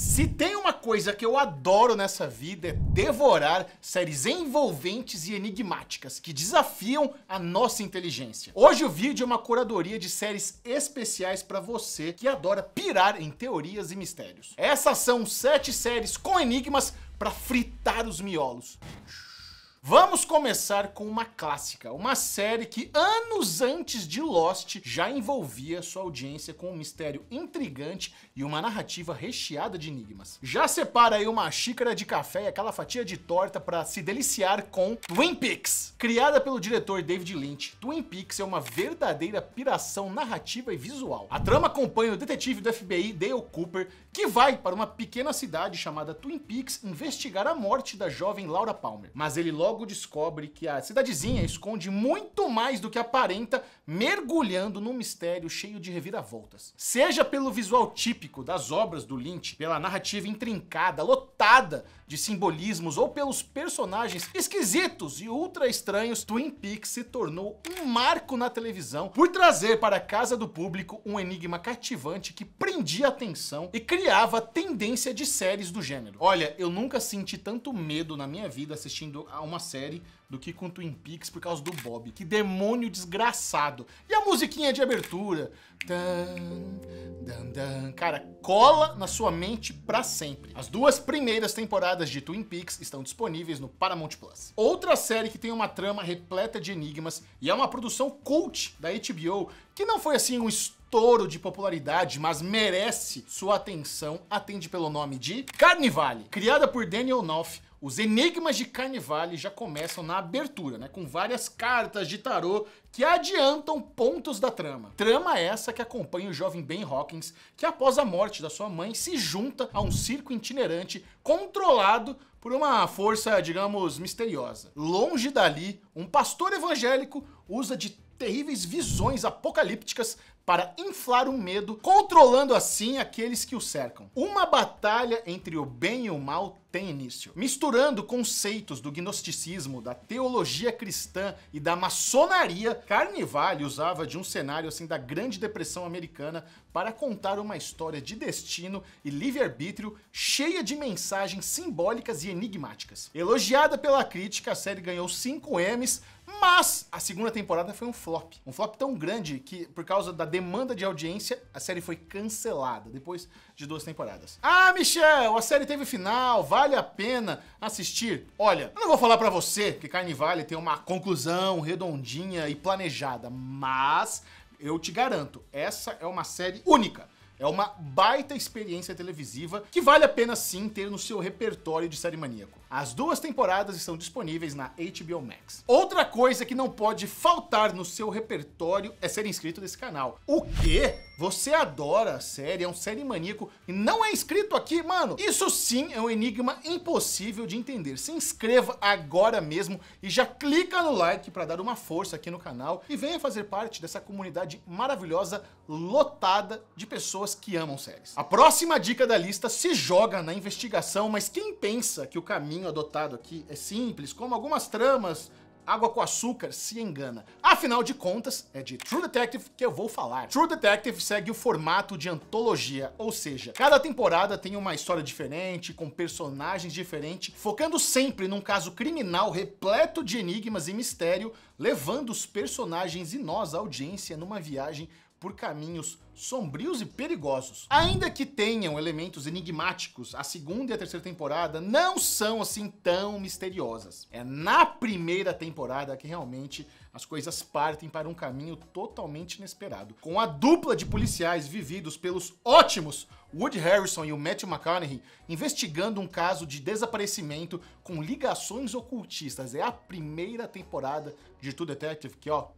Se tem uma coisa que eu adoro nessa vida é devorar séries envolventes e enigmáticas que desafiam a nossa inteligência. Hoje o vídeo é uma curadoria de séries especiais para você que adora pirar em teorias e mistérios. Essas são sete séries com enigmas para fritar os miolos. Vamos começar com uma clássica, uma série que anos antes de Lost já envolvia sua audiência com um mistério intrigante e uma narrativa recheada de enigmas. Já separa aí uma xícara de café e aquela fatia de torta para se deliciar com Twin Peaks. Criada pelo diretor David Lynch, Twin Peaks é uma verdadeira piração narrativa e visual. A trama acompanha o detetive do FBI Dale Cooper, que vai para uma pequena cidade chamada Twin Peaks investigar a morte da jovem Laura Palmer. Mas ele logo descobre que a cidadezinha esconde muito mais do que aparenta, mergulhando num mistério cheio de reviravoltas. Seja pelo visual típico típico das obras do Lynch pela narrativa intrincada, lotada de simbolismos ou pelos personagens esquisitos e ultra estranhos, Twin Peaks se tornou um marco na televisão por trazer para a casa do público um enigma cativante que prendia a atenção e criava tendência de séries do gênero. Olha, eu nunca senti tanto medo na minha vida assistindo a uma série do que com Twin Peaks por causa do Bob. Que demônio desgraçado. E a musiquinha de abertura? Dan, dan, dan. Cara, cola na sua mente para sempre. As duas primeiras temporadas de Twin Peaks estão disponíveis no Paramount Plus. Outra série que tem uma trama repleta de enigmas e é uma produção cult da HBO, que não foi assim um estouro de popularidade, mas merece sua atenção, atende pelo nome de Carnivale. Criada por Daniel Knopf, os enigmas de Carnivale já começam na abertura, né, com várias cartas de tarô que adiantam pontos da trama. Trama essa que acompanha o jovem Ben Hawkins, que após a morte da sua mãe se junta a um circo itinerante controlado por uma força, digamos, misteriosa. Longe dali, um pastor evangélico usa de terríveis visões apocalípticas para inflar o medo, controlando assim aqueles que o cercam. Uma batalha entre o bem e o mal tem início, misturando conceitos do gnosticismo, da teologia cristã e da maçonaria. Carnivale usava de um cenário assim da Grande Depressão Americana para contar uma história de destino e livre-arbítrio cheia de mensagens simbólicas e enigmáticas. Elogiada pela crítica, a série ganhou 5 M's, mas a segunda temporada foi um flop. Um flop tão grande que por causa da demanda de audiência, a série foi cancelada depois de duas temporadas. Ah, Michel, a série teve final, vale a pena assistir? Olha, eu não vou falar para você que Carnivale tem uma conclusão redondinha e planejada, mas eu te garanto, essa é uma série única. É uma baita experiência televisiva que vale a pena sim ter no seu repertório de série maníaco. As duas temporadas estão disponíveis na HBO Max. Outra coisa que não pode faltar no seu repertório é ser inscrito nesse canal. O quê? Você adora a série, é um série maníaco e não é inscrito aqui, mano? Isso sim é um enigma impossível de entender. Se inscreva agora mesmo e já clica no like para dar uma força aqui no canal e venha fazer parte dessa comunidade maravilhosa lotada de pessoas que amam séries. A próxima dica da lista se joga na investigação, mas quem pensa que o caminho caminho adotado aqui é simples, como algumas tramas água com açúcar se engana. Afinal de contas, é de True Detective que eu vou falar. True Detective segue o formato de antologia, ou seja, cada temporada tem uma história diferente, com personagens diferentes, focando sempre num caso criminal repleto de enigmas e mistério, levando os personagens e nós, a audiência, numa viagem por caminhos sombrios e perigosos. Ainda que tenham elementos enigmáticos, a segunda e a terceira temporada não são assim tão misteriosas. É na primeira temporada que realmente as coisas partem para um caminho totalmente inesperado. Com a dupla de policiais vividos pelos ótimos Wood Harrison e o Matthew McConaughey investigando um caso de desaparecimento com ligações ocultistas. É a primeira temporada de True Detective que, ó,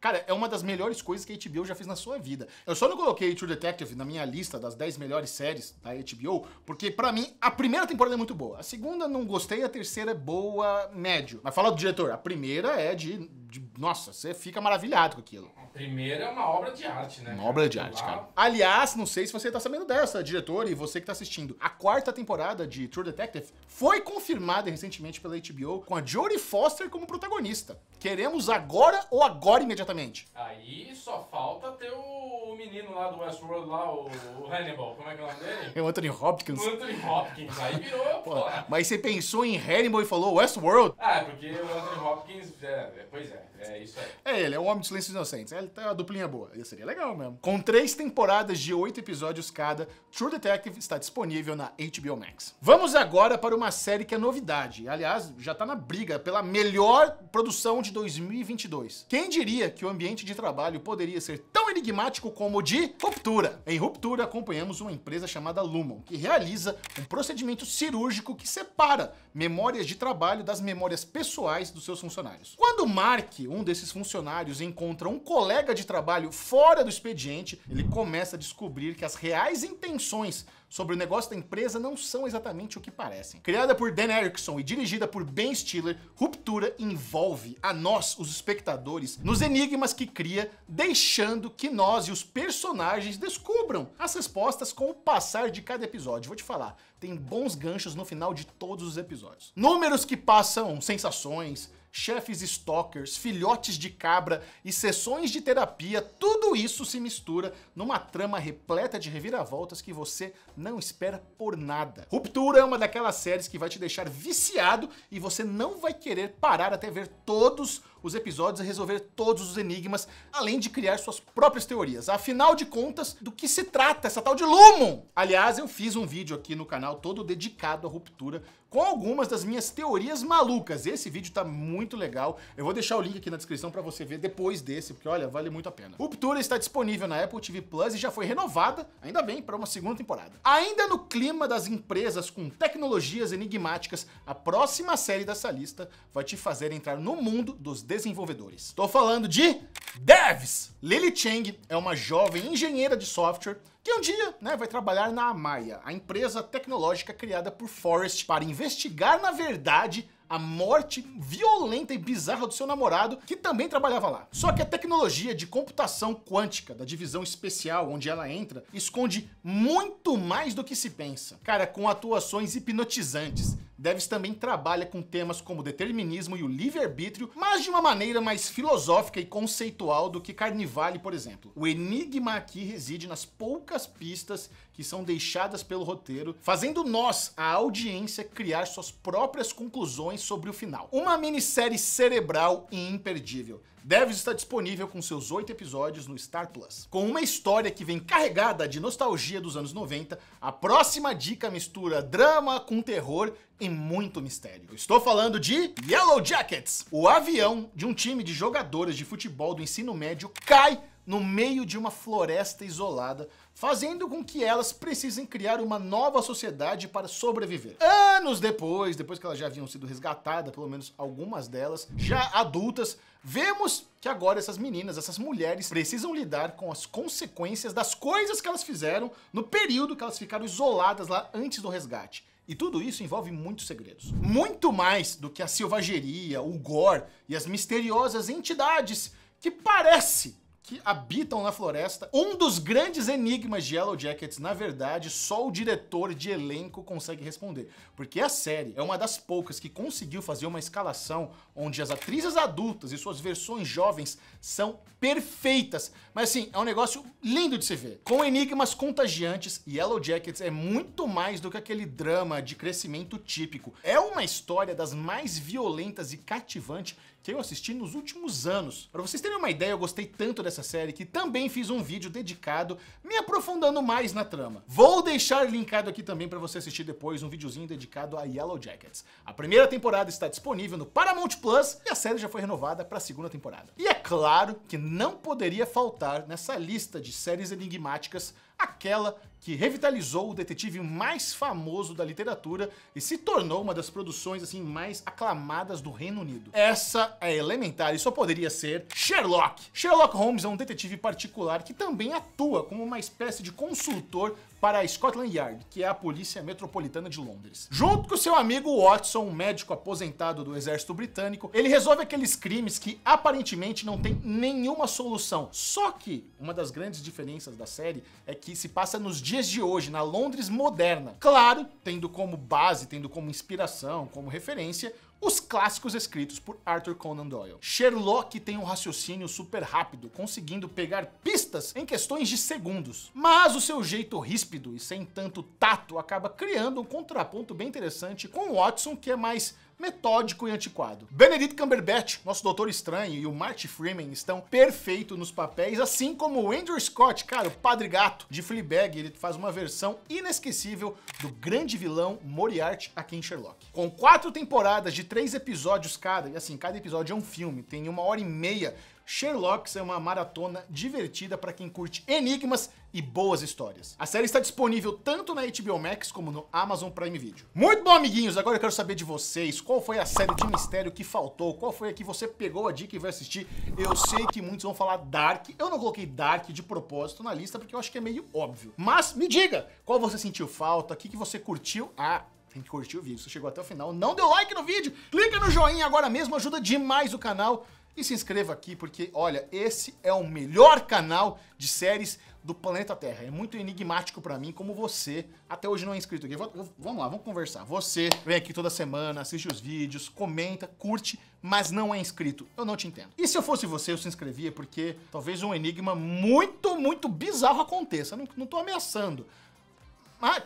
Cara, é uma das melhores coisas que a HBO já fez na sua vida. Eu só não coloquei True Detective na minha lista das 10 melhores séries da HBO, porque para mim a primeira temporada é muito boa. A segunda não gostei, a terceira é boa, médio. Mas fala do diretor, a primeira é de de, nossa, você fica maravilhado com aquilo. A primeira é uma obra de arte, né? Uma obra de arte, cara. Aliás, não sei se você tá sabendo dessa, diretor, e você que tá assistindo. A quarta temporada de True Detective foi confirmada recentemente pela HBO com a Jodie Foster como protagonista. Queremos agora ou agora imediatamente? Aí só falta ter o menino lá do Westworld, lá, o, o Hannibal. Como é que é o nome dele? É o Anthony Hopkins. O Anthony Hopkins. Aí virou, pô. Mas você pensou em Hannibal e falou Westworld? Ah, é porque o Anthony Hopkins... É, é pois é. Okay. É isso aí. É ele, é o Homem de Silêncios Inocentes. É, ele tem tá, uma duplinha boa. Isso seria legal mesmo. Com três temporadas de oito episódios cada, True Detective está disponível na HBO Max. Vamos agora para uma série que é novidade. Aliás, já está na briga pela melhor produção de 2022. Quem diria que o ambiente de trabalho poderia ser tão enigmático como o de Ruptura? Em Ruptura, acompanhamos uma empresa chamada Lumon, que realiza um procedimento cirúrgico que separa memórias de trabalho das memórias pessoais dos seus funcionários. Quando Mark, um desses funcionários encontra um colega de trabalho fora do expediente, ele começa a descobrir que as reais intenções sobre o negócio da empresa não são exatamente o que parecem. Criada por Dan Erickson e dirigida por Ben Stiller, Ruptura envolve a nós, os espectadores, nos enigmas que cria, deixando que nós e os personagens descubram as respostas com o passar de cada episódio. Vou te falar, tem bons ganchos no final de todos os episódios. Números que passam sensações, chefes stalkers, filhotes de cabra e sessões de terapia, tudo isso se mistura numa trama repleta de reviravoltas que você não espera por nada. Ruptura é uma daquelas séries que vai te deixar viciado e você não vai querer parar até ver todos os episódios a resolver todos os enigmas, além de criar suas próprias teorias. Afinal de contas, do que se trata essa tal de Lumon? Aliás, eu fiz um vídeo aqui no canal todo dedicado à ruptura com algumas das minhas teorias malucas. Esse vídeo tá muito legal. Eu vou deixar o link aqui na descrição para você ver depois desse, porque olha, vale muito a pena. Ruptura está disponível na Apple TV Plus e já foi renovada, ainda bem, para uma segunda temporada. Ainda no clima das empresas com tecnologias enigmáticas, a próxima série dessa lista vai te fazer entrar no mundo dos desenvolvedores. Estou falando de devs. Lily Chang é uma jovem engenheira de software que um dia né, vai trabalhar na Amaya, a empresa tecnológica criada por Forrest para investigar, na verdade, a morte violenta e bizarra do seu namorado, que também trabalhava lá. Só que a tecnologia de computação quântica da divisão especial onde ela entra esconde muito mais do que se pensa. Cara, com atuações hipnotizantes, Deves também trabalha com temas como determinismo e o livre-arbítrio, mas de uma maneira mais filosófica e conceitual do que Carnivale, por exemplo. O enigma aqui reside nas poucas pistas que são deixadas pelo roteiro, fazendo nós, a audiência, criar suas próprias conclusões sobre o final. Uma minissérie cerebral e imperdível. Devs está disponível com seus oito episódios no Star Plus. Com uma história que vem carregada de nostalgia dos anos 90, a próxima dica mistura drama com terror e muito mistério. Eu estou falando de Yellow Jackets. O avião de um time de jogadores de futebol do ensino médio cai no meio de uma floresta isolada, fazendo com que elas precisem criar uma nova sociedade para sobreviver. Anos depois, depois que elas já haviam sido resgatadas, pelo menos algumas delas, já adultas, vemos que agora essas meninas, essas mulheres, precisam lidar com as consequências das coisas que elas fizeram no período que elas ficaram isoladas lá antes do resgate. E tudo isso envolve muitos segredos. Muito mais do que a selvageria, o gore e as misteriosas entidades que parece que habitam na floresta. Um dos grandes enigmas de Yellow Jackets, na verdade, só o diretor de elenco consegue responder, porque a série é uma das poucas que conseguiu fazer uma escalação onde as atrizes adultas e suas versões jovens são perfeitas. Mas assim, é um negócio lindo de se ver. Com enigmas contagiantes, Yellow Jackets é muito mais do que aquele drama de crescimento típico. É uma história das mais violentas e cativantes que eu assisti nos últimos anos. Para vocês terem uma ideia, eu gostei tanto dessa dessa série que também fiz um vídeo dedicado me aprofundando mais na trama. Vou deixar linkado aqui também para você assistir depois um videozinho dedicado a Yellow Jackets. A primeira temporada está disponível no Paramount Plus e a série já foi renovada para a segunda temporada. E é claro que não poderia faltar nessa lista de séries enigmáticas aquela que revitalizou o detetive mais famoso da literatura e se tornou uma das produções assim mais aclamadas do Reino Unido. Essa é elementar e só poderia ser Sherlock. Sherlock Holmes é um detetive particular que também atua como uma espécie de consultor para a Scotland Yard, que é a Polícia Metropolitana de Londres. Junto com seu amigo Watson, um médico aposentado do Exército Britânico, ele resolve aqueles crimes que aparentemente não tem nenhuma solução. Só que uma das grandes diferenças da série é que se passa nos dias de hoje, na Londres moderna. Claro, tendo como base, tendo como inspiração, como referência, os clássicos escritos por Arthur Conan Doyle. Sherlock tem um raciocínio super rápido, conseguindo pegar pistas em questões de segundos, mas o seu jeito ríspido e sem tanto tato acaba criando um contraponto bem interessante com Watson, que é mais metódico e antiquado. Benedict Cumberbatch, nosso Doutor Estranho, e o Marty Freeman estão perfeitos nos papéis, assim como o Andrew Scott, cara, o Padre Gato de Fleabag, ele faz uma versão inesquecível do grande vilão Moriarty aqui em Sherlock. Com quatro temporadas de três episódios cada, e assim, cada episódio é um filme, tem uma hora e meia Sherlock é uma maratona divertida para quem curte enigmas e boas histórias. A série está disponível tanto na HBO Max como no Amazon Prime Video. Muito bom, amiguinhos! Agora eu quero saber de vocês qual foi a série de mistério que faltou, qual foi a que você pegou a dica e vai assistir. Eu sei que muitos vão falar Dark. Eu não coloquei Dark de propósito na lista porque eu acho que é meio óbvio. Mas me diga qual você sentiu falta, o que, que você curtiu. Ah, tem que curtir o vídeo. Se chegou até o final, não deu like no vídeo, clica no joinha agora mesmo, ajuda demais o canal. E se inscreva aqui porque, olha, esse é o melhor canal de séries do planeta Terra. É muito enigmático para mim, como você até hoje não é inscrito aqui. Vamos lá, vamos conversar. Você vem aqui toda semana, assiste os vídeos, comenta, curte, mas não é inscrito. Eu não te entendo. E se eu fosse você, eu se inscrevia porque talvez um enigma muito, muito bizarro aconteça. Não, não tô ameaçando.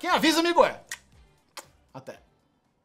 quem avisa, amigo, é. Até.